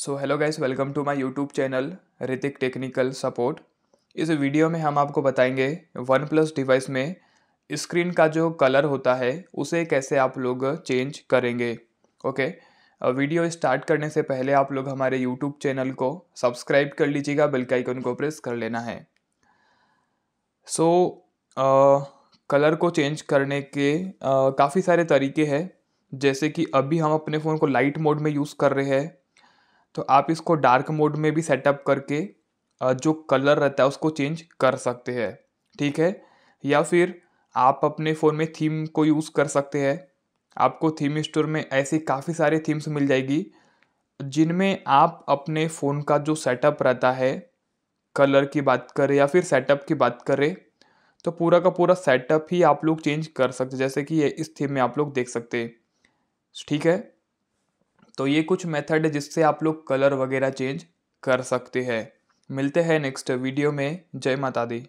so hello guys welcome to my YouTube channel Hrithik technical support इस video में हम आपको बताएंगे वन प्लस डिवाइस में स्क्रीन का जो कलर होता है उसे कैसे आप लोग चेंज करेंगे ओके वीडियो स्टार्ट करने से पहले आप लोग हमारे यूट्यूब चैनल को सब्सक्राइब कर लीजिएगा बेल आइकन को प्रेस कर लेना है सो so, कलर को चेंज करने के काफ़ी सारे तरीके हैं जैसे कि अभी हम अपने फ़ोन को लाइट मोड में यूज़ कर रहे हैं तो आप इसको डार्क मोड में भी सेटअप करके जो कलर रहता है उसको चेंज कर सकते हैं ठीक है या फिर आप अपने फ़ोन में थीम को यूज़ कर सकते हैं आपको थीम स्टोर में ऐसे काफ़ी सारे थीम्स मिल जाएगी जिनमें आप अपने फ़ोन का जो सेटअप रहता है कलर की बात करें या फिर सेटअप की बात करें तो पूरा का पूरा सेटअप ही आप लोग चेंज कर सकते जैसे कि ये इस थीम में आप लोग देख सकते ठीक है तो ये कुछ मेथड है जिससे आप लोग कलर वगैरह चेंज कर सकते हैं मिलते हैं नेक्स्ट वीडियो में जय माता दी